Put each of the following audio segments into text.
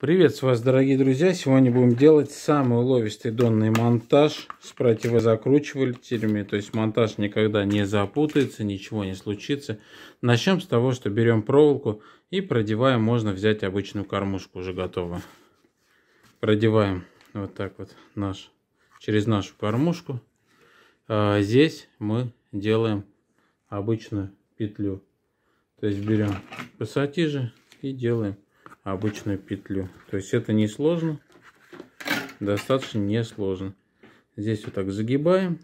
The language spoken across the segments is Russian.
Приветствую вас, дорогие друзья! Сегодня будем делать самый уловистый донный монтаж с противозакручивателями. То есть монтаж никогда не запутается, ничего не случится. Начнем с того, что берем проволоку и продеваем. Можно взять обычную кормушку, уже готовую. Продеваем вот так вот наш, через нашу кормушку. А здесь мы делаем обычную петлю. То есть берем пассатижи и делаем обычную петлю. То есть это не сложно, достаточно не сложно. Здесь вот так загибаем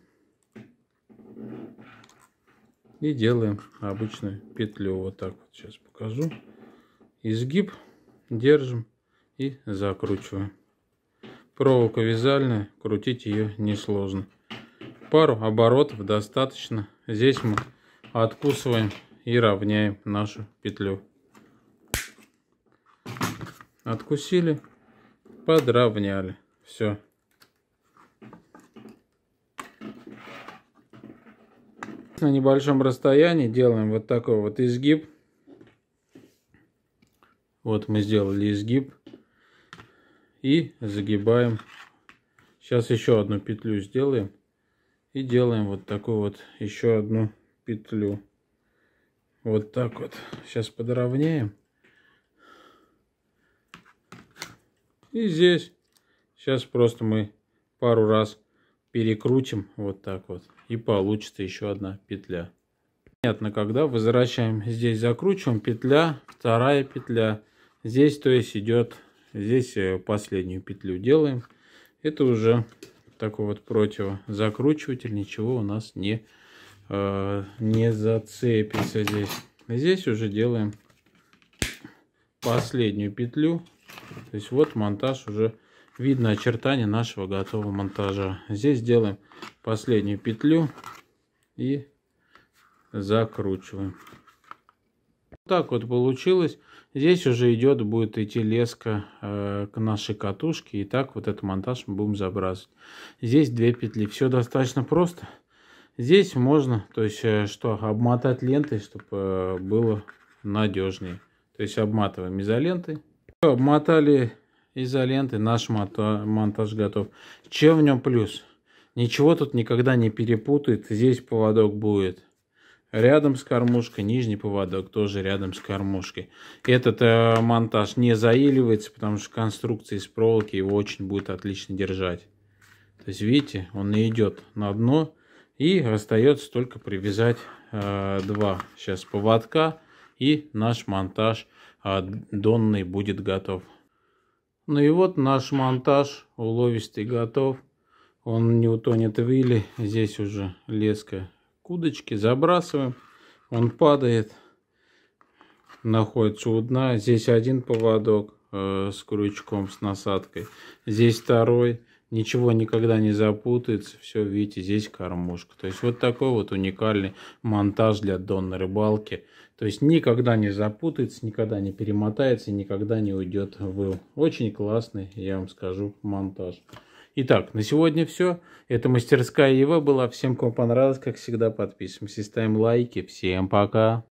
и делаем обычную петлю. Вот так вот сейчас покажу. Изгиб держим и закручиваем. Проволока вязальная, крутить ее несложно. Пару оборотов достаточно. Здесь мы откусываем и равняем нашу петлю откусили, подровняли. Все. На небольшом расстоянии делаем вот такой вот изгиб. Вот мы сделали изгиб. И загибаем. Сейчас еще одну петлю сделаем. И делаем вот такую вот еще одну петлю. Вот так вот. Сейчас подровняем. И здесь. Сейчас просто мы пару раз перекрутим вот так вот. И получится еще одна петля. Понятно, когда возвращаем здесь, закручиваем петля, вторая петля. Здесь, то есть, идет, здесь э, последнюю петлю делаем. Это уже такой вот противозакручиватель. Ничего у нас не, э, не зацепится здесь. Здесь уже делаем последнюю петлю то есть вот монтаж уже видно очертания нашего готового монтажа. Здесь делаем последнюю петлю и закручиваем. так вот получилось. Здесь уже идет, будет идти леска э, к нашей катушке. И так вот этот монтаж мы будем забрасывать. Здесь две петли. Все достаточно просто. Здесь можно, то есть, э, что, обмотать лентой, чтобы э, было надежнее. То есть обматываем изолентой. Обмотали изоленты, наш монтаж готов. Чем в нем плюс? Ничего тут никогда не перепутает. Здесь поводок будет рядом с кормушкой, нижний поводок тоже рядом с кормушкой. Этот э, монтаж не заиливается, потому что конструкция из проволоки его очень будет отлично держать. То есть, видите, он не идет на дно. И остается только привязать э, два сейчас поводка и наш монтаж а донный будет готов. Ну и вот наш монтаж уловистый готов. Он не утонет в иле. Здесь уже леска кудочки Забрасываем. Он падает. Находится у дна. Здесь один поводок э, с крючком, с насадкой. Здесь второй ничего никогда не запутается, все, видите, здесь кормушка. То есть вот такой вот уникальный монтаж для донной рыбалки. То есть никогда не запутается, никогда не перемотается, никогда не уйдет в выл. Очень классный, я вам скажу, монтаж. Итак, на сегодня все. Это мастерская Ева была. Всем, кому понравилось, как всегда, подписываемся, ставим лайки. Всем пока!